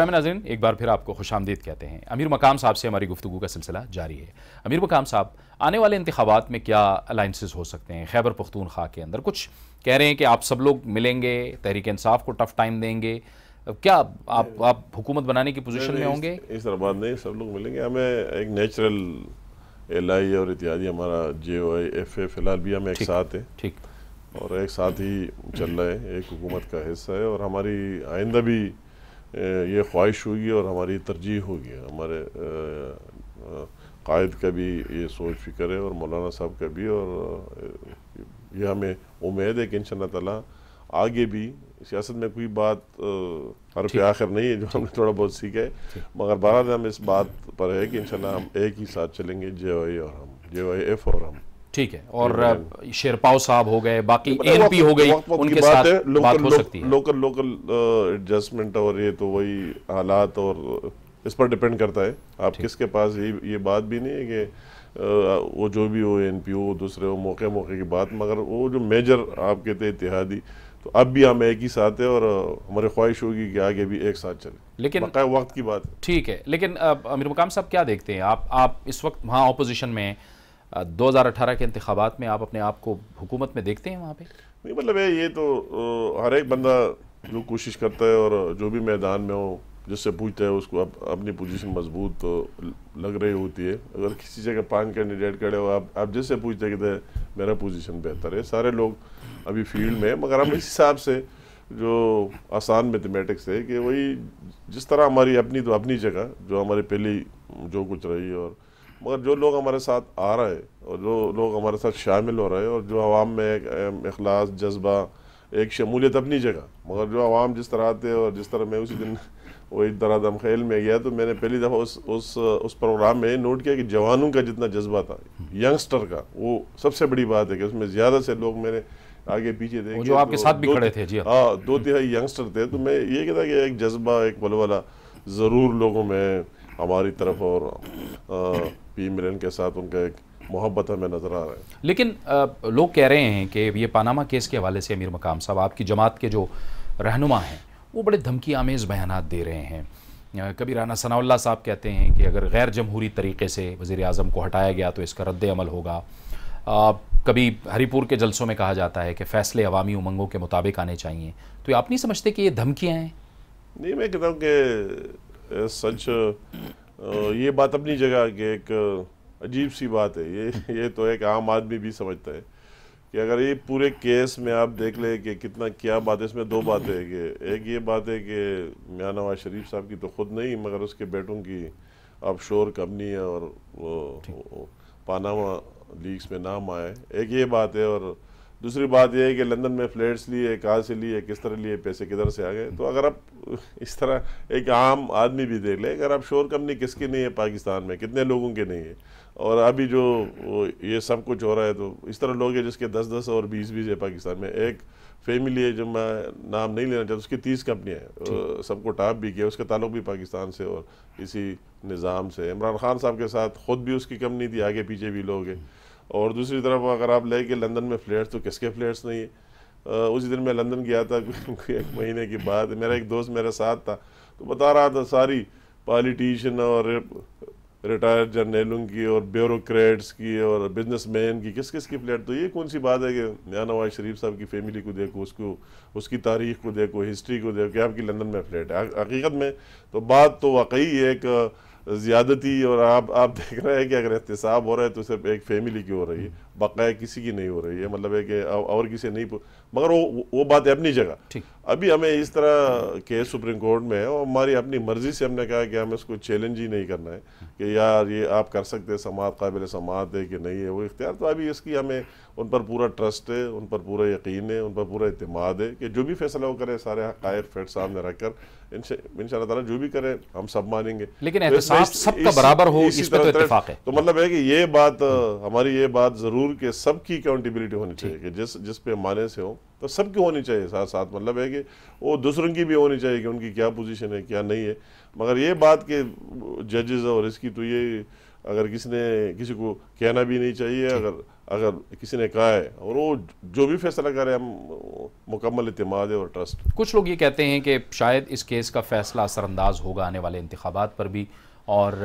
Programme में नाजरन एक बार फिर आपको खुश आमदीद कहते हैं अमीर मकाम साहब से हमारी गुफ्तु का सिलसिला जारी है अमीर मकाम साहब आने वाले इंतबात में क्या अलाइंसिस हो सकते हैं खैबर पख्तूनख्वा के अंदर कुछ कह रहे हैं कि आप सब लोग मिलेंगे तहरीक इंसाफ को टफ टाइम देंगे क्या आप आप हुकूमत बनाने की पोजीशन में होंगे इस तरह बात नहीं सब लोग मिलेंगे हमें एक नेचुरल एल आई और इत्यादि हमारा जे ओ आई एफ ए फिलहाल भी हमें एक साथ है ठीक और एक साथ ही चल रहे हैं एक हुकूमत का हिस्सा है और हमारी आइंदा भी ये ख्वाहिश होगी और हमारी तरजीह होगी हमारे कायद का भी ये सोच फिक्र है और मौलाना साहब का भी और ये हमें उम्मीद है कि इन ताला आगे भी सियासत में कोई बात हर पे आखिर नहीं है जो हमने थोड़ा बहुत सीखा है मगर बारह हम इस बात पर है कि इन हम एक ही साथ चलेंगे जे और हम जे एफ और हम ठीक है और शेरपाव साहब हो गए बाकी एनपी मतलब हो गई उनके साथ बात हो सकती है लोकल लोकल एडजस्टमेंट और ये तो वही हालात और इस पर डिपेंड करता है आप किसके पास ये ये बात भी नहीं है कि वो जो भी हो एन पी हो दूसरे हो मौके मौके की बात मगर वो जो मेजर आप कहते हैं इतिहादी तो अब भी हम एक ही साथ हैं और हमारी ख्वाहिश होगी कि आगे भी एक साथ चले लेकिन वक्त की बात ठीक है लेकिन अमीर मुकाम साहब क्या देखते हैं आप आप इस वक्त वहाँ अपोजिशन में हैं दो हज़ार अठारह के इंतबात में आप अपने आप को हुकूमत में देखते हैं वहाँ पर नहीं मतलब है ये तो हर एक बंदा जो कोशिश करता है और जो भी मैदान में हो जिससे पूछता है उसको अप, अपनी पोजीशन मजबूत तो लग रही होती है अगर किसी जगह पांच कैंडिडेट खड़े हो आप आप जिससे पूछते हैं कि मेरा पोजीशन बेहतर है सारे लोग अभी फील्ड में मगर हम इस हिसाब से जो आसान मैथमेटिक्स है कि वही जिस तरह हमारी अपनी तो अपनी जगह जो हमारी पहली जो कुछ रही और मगर जो लोग हमारे साथ आ रहे हैं और जो लोग हमारे साथ शामिल हो रहे हैं और जो आवाम में एक अखलास जज्बा एक शमूलियत अपनी जगह मगर जो आवाम जिस तरह आते और जिस तरह मैं उसी दिन वही तरह दमखेल में गया तो मैंने पहली दफ़ा उस उस उस प्रोग्राम में नोट किया कि जवानों का जितना जज्बा था यंगस्टर का वो सबसे बड़ी बात है कि उसमें ज़्यादा से लोग मेरे आगे पीछे थे जो आपके तो साथ भी खड़े थे जी हाँ।, हाँ दो तिहाई यंगस्टर थे तो मैं ये कहता कि एक जज्बा एक बलवला ज़रूर लोगों में हमारी तरफ और पी मिलन के साथ उनका एक मोहब्बत हमें नज़र आ रहा है लेकिन आ, लोग कह रहे हैं कि ये पानामा केस के हवाले से अमीर मकाम साहब आपकी जमात के जो रहनुमा हैं वो बड़े धमकी आमेज़ बयान दे रहे हैं कभी राना सनाउल्ला साहब कहते हैं कि अगर गैर जमहूरी तरीके से वज़ी अजम को हटाया गया तो इसका रद्द अमल होगा आ, कभी हरीपुर के जलसों में कहा जाता है कि फ़ैसले अवामी उमंगों के मुताबिक आने चाहिए तो आप नहीं समझते कि ये धमकियाँ हैं नहीं मैं कहता हूँ कि सच ये बात अपनी जगह कि एक अजीब सी बात है ये ये तो एक आम आदमी भी समझता है कि अगर ये पूरे केस में आप देख लें कि कितना क्या बात है इसमें दो बातें हैं कि एक ये बात है कि मियाँ नवाज शरीफ साहब की तो खुद नहीं मगर उसके बेटों की अब शोर है और वो, वो पानामा लीग्स में नाम आए एक ये बात है और दूसरी बात यह है कि लंदन में फ्लैट्स लिए कहाँ से लिए किस तरह लिए पैसे किधर से आ गए तो अगर आप इस तरह एक आम आदमी भी देख ले अगर आप शोर कंपनी किसकी नहीं है पाकिस्तान में कितने लोगों के नहीं है और अभी जो ये सब कुछ हो रहा है तो इस तरह लोग हैं जिसके दस दस और बीस बीस है पाकिस्तान में एक फैमिली है जो मैं नाम नहीं लेना चाहता उसकी तीस कंपनियाँ हैं सबको टाप भी किया उसका ताल्लुक भी पाकिस्तान से और इसी निज़ाम से इमरान खान साहब के साथ ख़ुद भी उसकी कंपनी थी आगे पीछे भी लोग हैं और दूसरी तरफ अगर आप ले कि लंदन में फ्लैट्स तो किसके फ्लैट्स नहीं है उसी दिन मैं लंदन गया था एक महीने के बाद मेरा एक दोस्त मेरे साथ था तो बता रहा था सारी पॉलिटिशन और रिटायर्ड जर्नलों की और ब्यूरोक्रेट्स की और बिजनेसमैन की किस किस की फ्लैट तो ये कौन सी बात है कि या नवाज शरीफ साहब की फैमिली को देखो उसको उसकी तारीख को देखो हिस्ट्री को देखो कि आपकी लंदन में फ्लैट है हकीकत में तो बात तो वाकई एक ज़्यादती और आप आप देख रहे हैं कि अगर एहतसाब हो रहा है तो सिर्फ एक फैमिली की हो रही है बकाया किसी की नहीं हो रही है मतलब है कि और किसी नहीं मगर वो वो बात है अपनी जगह अभी हमें इस तरह केस सुप्रीम कोर्ट में है और हमारी अपनी मर्ज़ी से हमने कहा कि हमें इसको चैलेंज ही नहीं करना है कि यार ये आप कर सकते हैं समात काबिल समात है कि नहीं है वो इख्तियार तो अभी इसकी हमें उन पर पूरा ट्रस्ट है उन पर पूरा यकीन है उन पर पूरा अतमाद है कि जो भी फैसला वो करें सारे हक़ फैट सामने रख कर इन शाह जो भी करें हम सब मानेंगे लेकिन तो सबका बराबर हो इस, तो तरह तो, तो मतलब है कि ये बात हमारी ये बात ज़रूर कि सबकी अकाउंटेबिलिटी होनी चाहिए कि जिस जिस पे माने से हो तो की होनी चाहिए साथ साथ मतलब है कि वो दूसरों की भी होनी चाहिए कि उनकी क्या पोजीशन है क्या नहीं है मगर ये बात कि जजेस और इसकी तो ये अगर किसी ने किसी को कहना भी नहीं चाहिए अगर अगर किसी ने कहा है और वो जो भी फैसला करे हम मुकम्मल है और ट्रस्ट कुछ लोग ये कहते हैं कि शायद इस केस का फैसला असरअंदाज होगा आने वाले इंतबात पर भी और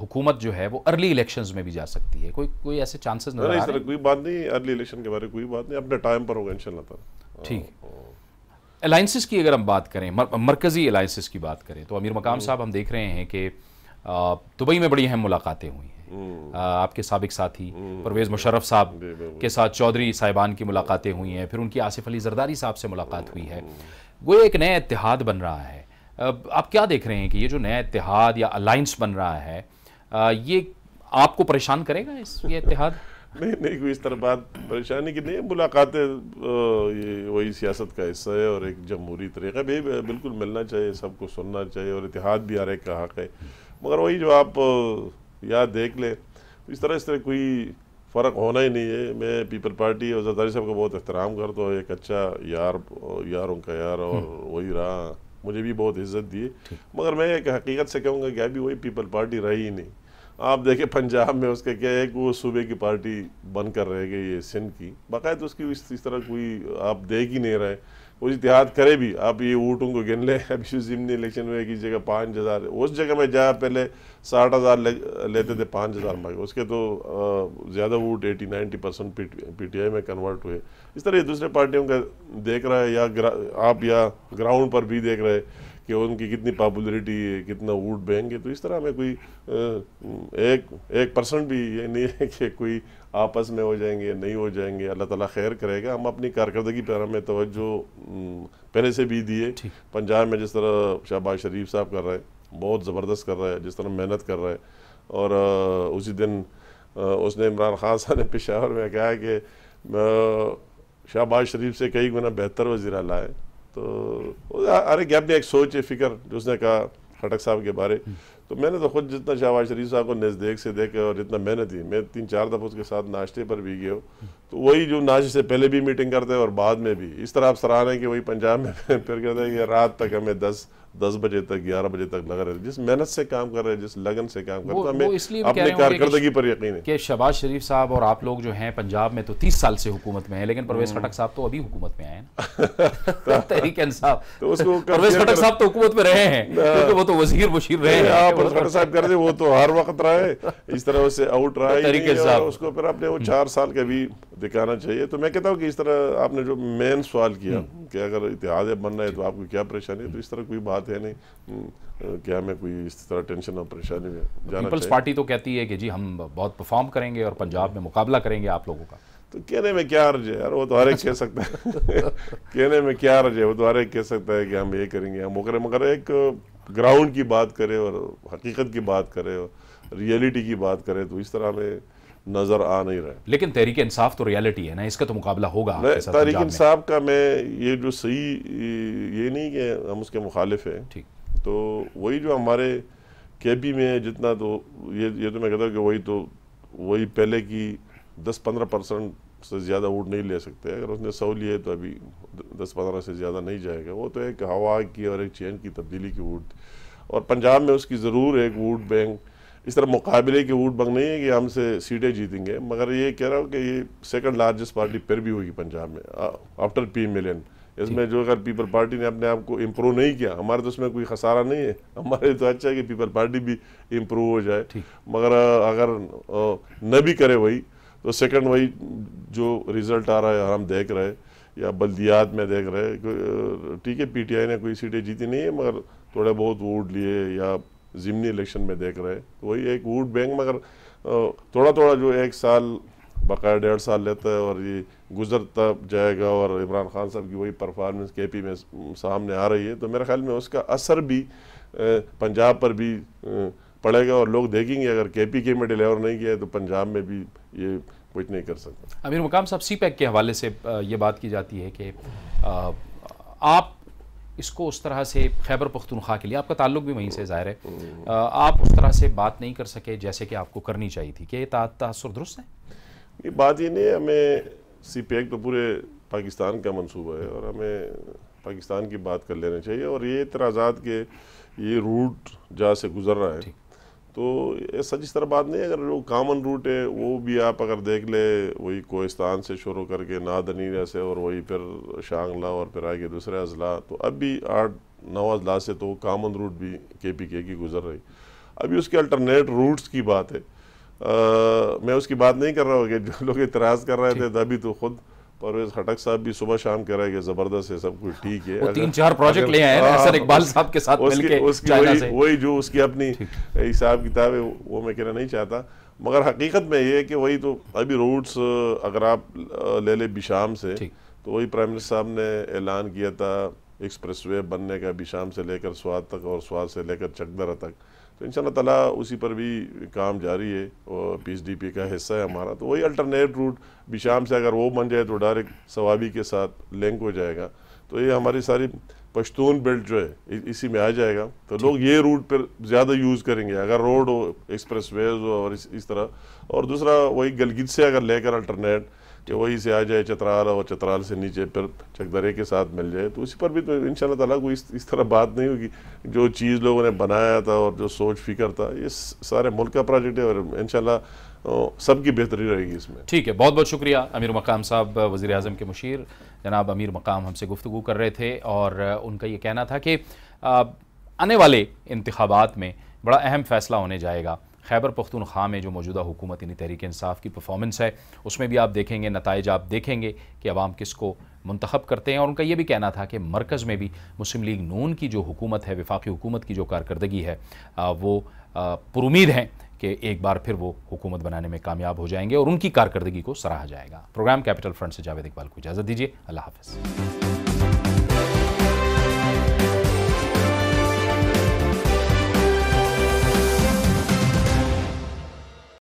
हुकूमत जो है वो अर्ली इलेक्शन में भी जा सकती है कोई कोई ऐसे चांसेस नहीं आ रहे कोई बात नहीं अर्ली इलेक्शन के बारे में कोई बात नहीं अपने टाइम पर होगा इंशाल्लाह हाँ, ठीक अलाइंसिस हाँ। की अगर हम बात करें मर, मरकज़ी अलाइंसिस की बात करें तो अमीर मकाम हम्म। साहब हम देख रहे हैं कि दुबई में बड़ी अहम मुलाकातें हुई हैं हम्म। आपके सबक साथी हम्म। परवेज़ मुशर्रफ साहब के साथ चौधरी साहिबान की मुलाकातें हुई हैं फिर उनकी आसिफ अली जरदारी साहब से मुलाकात हुई है वो एक नया इतिहाद बन रहा है आप क्या देख रहे हैं कि ये जो नया इतिहाद या अलायंस बन रहा है ये आपको परेशान करेगा इस ये इतिहाद नहीं नहीं कोई इस तरह बात परेशानी की नहीं मुलाकातें ये वही सियासत का हिस्सा है और एक जमहूरी तरीका भी बिल्कुल मिलना चाहिए सबको सुनना चाहिए और इतिहाद भी हर एक का हक है मगर वही जो आप याद देख लें तो इस तरह इस तरह कोई फ़र्क होना ही नहीं है मैं पीपल पार्टी और जरदारी साहब का बहुत एहतराम करता हूँ एक अच्छा यार यारों का यार और हम्म। वही रहा मुझे भी बहुत इज्जत दी मगर मैं एक हकीकत से कहूँगा कि अभी वही पीपल पार्टी रही ही नहीं आप देखें पंजाब में उसका क्या है कि वो सूबे की पार्टी बनकर रह गई है सिंध की बाकायदा तो उसकी इस तरह कोई आप देख ही नहीं रहे वो इतिहाद करे भी आप ये वोटों को गिन लें अभी जिमनी इलेक्शन में की जगह पाँच हज़ार उस जगह में जाया पहले साठ हज़ार ले, लेते थे पाँच हज़ार मांगे उसके तो ज़्यादा vote eighty ninety percent P T I में कन्वर्ट हुए इस तरह दूसरे पार्टियों का देख रहा है या आप या ग्राउंड पर भी देख रहे हैं कि उनकी कितनी पॉपुलरिटी है कितना वोट बैंक है तो इस तरह हमें कोई एक एक परसेंट भी ये नहीं है कि कोई आपस में हो जाएंगे नहीं हो जाएंगे अल्लाह ताला खैर करेगा हम अपनी कारकर्दगी पर हमें तोज्जो पहले से भी दिए पंजाब में जिस तरह शहबाज शरीफ साहब कर रहे हैं बहुत ज़बरदस्त कर रहे हैं जिस तरह मेहनत कर रहे हैं और उसी दिन उसने इमरान खान साहब ने पेशावर में कहा कि शहबाज शरीफ से कई गुना बेहतर वजीरा लाए तो अरे गैप ने एक सोच है फिक्र जो उसने कहा खटक साहब के बारे हम्म। तो मैंने तो खुद जितना शहबाज शरीफ साहब को नज़दीक से देखा और जितना मेहनत ही मैं तीन चार दफ़ा उसके साथ नाश्ते पर भी गया हम्म। तो वही जो नाश्ते से पहले भी मीटिंग करते हैं और बाद में भी इस तरह आप हैं कि वही पंजाब में फिर कहते हैं कि रात तक हमें दस दस बजे तक ग्यारह बजे तक लगा रहे जिस मेहनत से काम कर रहे हैं जिस लगन से काम कर रहे हैं तो इसलिए अपने कारकर्दगी पर यकीन है कि शबाज शरीफ साहब और आप लोग जो हैं पंजाब में तो तीस साल से हुकूमत में हैं लेकिन परवेज खटक हम्म। साहब तो अभी हुकूमत में आए हैं तो परवेज खटक साहब तो हुकूमत में रहे हैं हाँ। वो तो वजीर मुशीर रहे हैं हाँ, वो तो हर वक्त रहे इस तरह से आउट रहा है उसको फिर आपने वो हम्म। चार साल का भी दिखाना चाहिए तो मैं कहता हूँ कि इस तरह आपने जो मेन सवाल किया हम्म। कि अगर इतिहाद बनना है तो आपको क्या परेशानी है तो इस तरह कोई बात बात है नहीं हम्म, क्या हमें कोई इस तरह टेंशन और परेशानी में जाना पीपल्स पार्टी तो कहती है कि जी हम बहुत परफॉर्म करेंगे और पंजाब में मुकाबला करेंगे आप लोगों का तो कहने में क्या अर्ज है यार वो तो हर एक कह सकता है कहने में क्या अर्ज है वो तो हर एक कह सकता है कि हम ये करेंगे हम वो करें मगर एक ग्राउंड की बात करें और हकीकत की बात करें और रियलिटी की बात करें तो इस तरह में नज़र आ नहीं रहे लेकिन तहरीक इंसाफ तो रियलिटी है ना इसका तो मुकाबला होगा तहरीक इंसाफ का मैं ये जो सही ये नहीं कि हम उसके मुखालिफ हैं ठीक तो वही जो हमारे के में में जितना तो ये ये तो मैं कहता हूँ कि वही तो वही पहले की दस पंद्रह परसेंट से ज़्यादा वोट नहीं ले सकते अगर उसने सौ लिए तो अभी दस पंद्रह से ज़्यादा नहीं जाएगा वो तो एक हवा की और एक चेंज की तब्दीली की वोट और पंजाब में उसकी ज़रूर एक वोट बैंक इस तरह मुकाबले के वोट बैंक नहीं है कि हमसे सीटें जीतेंगे मगर ये कह रहा हूँ कि ये सेकंड लार्जेस्ट पार्टी फिर भी होगी पंजाब में आफ्टर पी मिलियन इसमें जो अगर पीपल पार्टी ने अपने आप को इम्प्रूव नहीं किया हमारे तो इसमें कोई खसारा नहीं है हमारे तो अच्छा है कि पीपल पार्टी भी इम्प्रूव हो जाए मगर अगर न भी करे वही तो सेकंड वही जो रिजल्ट आ रहा है हम देख रहे या बल्दियात में देख रहे ठीक है पीटीआई ने कोई सीटें जीती नहीं है मगर थोड़े बहुत वोट लिए या ज़िमनी इलेक्शन में देख रहे तो वही एक वोट बैंक मगर थोड़ा थोड़ा जो एक साल बकाया डेढ़ साल लेता है और ये गुजरता जाएगा और इमरान खान साहब की वही परफॉर्मेंस के पी में सामने आ रही है तो मेरे ख्याल में उसका असर भी पंजाब पर भी पड़ेगा और लोग देखेंगे अगर के पी के में डिलीवर नहीं किया है तो पंजाब में भी ये कुछ नहीं कर सकता अमीर मुकाम साहब सी पैक के हवाले से ये बात की जाती है कि आप इसको उस तरह से खैबर पख्तनख्वा के लिए आपका ताल्लुक भी वहीं से ज़ाहिर है आप उस तरह से बात नहीं कर सके जैसे कि आपको करनी चाहिए थी कि तसर दुरुस्त है ये बात ही नहीं हमें सी पी तो पूरे पाकिस्तान का मनसूबा है और हमें पाकिस्तान की बात कर लेना चाहिए और ये इतराज़ात के ये रूट जहाँ से गुजर रहा है तो ऐसा जिस तरह बात नहीं अगर जो कामन रूट है वो भी आप अगर देख ले वही कोस्तान से शुरू करके नादनीरा से और वही फिर शांगला और फिर आगे दूसरे अजला तो अब भी आठ नौ अजला से तो कामन रूट भी के पी के की गुजर रही अभी उसके अल्टरनेट रूट्स की बात है आ, मैं उसकी बात नहीं कर रहा हूँ कि जो लोग इतराज़ कर रहे थे अभी तो खुद परवेज खटक साहब भी सुबह शाम कह रहे जबरदस्त है सब कुछ ठीक है वो तीन चार प्रोजेक्ट ले आए हैं हाँ, सर इकबाल साहब के साथ मिलके उसकी वही, वही जो उसकी अपनी हिसाब किताब है वो मैं कहना नहीं चाहता मगर हकीकत में ये है कि वही तो अभी रूट्स अगर आप ले ले बिशाम से तो वही प्राइम मिनिस्टर साहब ने ऐलान किया था एक्सप्रेस वे बनने का बिशाम से लेकर स्वाद तक और स्वाद से लेकर चकदरा तक तो इन ताला उसी पर भी काम जारी है और पी एस डी पी का हिस्सा है हमारा तो वही अल्टरनेट रूट भी शाम से अगर वो बन जाए तो डायरेक्ट सवाबी के साथ लिंक हो जाएगा तो ये हमारी सारी पश्तून बेल्ट जो है इसी में आ जाएगा तो लोग ये रूट पर ज़्यादा यूज़ करेंगे अगर रोड हो एक्सप्रेस वेज हो और इस, इस तरह और दूसरा वही गलगित से अगर लेकर अल्टरनेट कि वहीं से आ जाए चतराल और चतराल से नीचे फिर चकदरे के साथ मिल जाए तो उसी पर भी तो इन तला कोई इस, इस तरह बात नहीं होगी जो चीज़ लोगों ने बनाया था और जो सोच फिक्र था ये सारे मुल्क का प्रोजेक्ट है और इन सबकी बेहतरी रहेगी इसमें ठीक है बहुत बहुत शुक्रिया अमीर मकाम साहब वज़ी अजम के मुशीर जनाब अमीर मकाम हमसे गुफ्तु कर रहे थे और उनका ये कहना था कि आने वाले इंतबात में बड़ा अहम फैसला होने जाएगा खैबर पख्तूनख्वा में जो मौजूदा हुकूमत इन तहरीक इंसाफ की परफॉर्मेंस है उसमें भी आप देखेंगे नतज आप देखेंगे कि आवाम किस को मंतखब करते हैं और उनका यह भी कहना था कि मरकज़ में भी मुस्लिम लीग नून की जो हुकूमत है विफाक़ी हुकूमत की जो कारकर्दगी है वो पुरुद हैं कि एक बार फिर वो हुकूमत बनाने में कामयाब हो जाएंगे और उनकी कारकर्दगी को सराहा जाएगा प्रोग्राम कैपिटल फ्रंट से जावेद इकबाल को इजाज़त दीजिए अल्लाह हाफिज़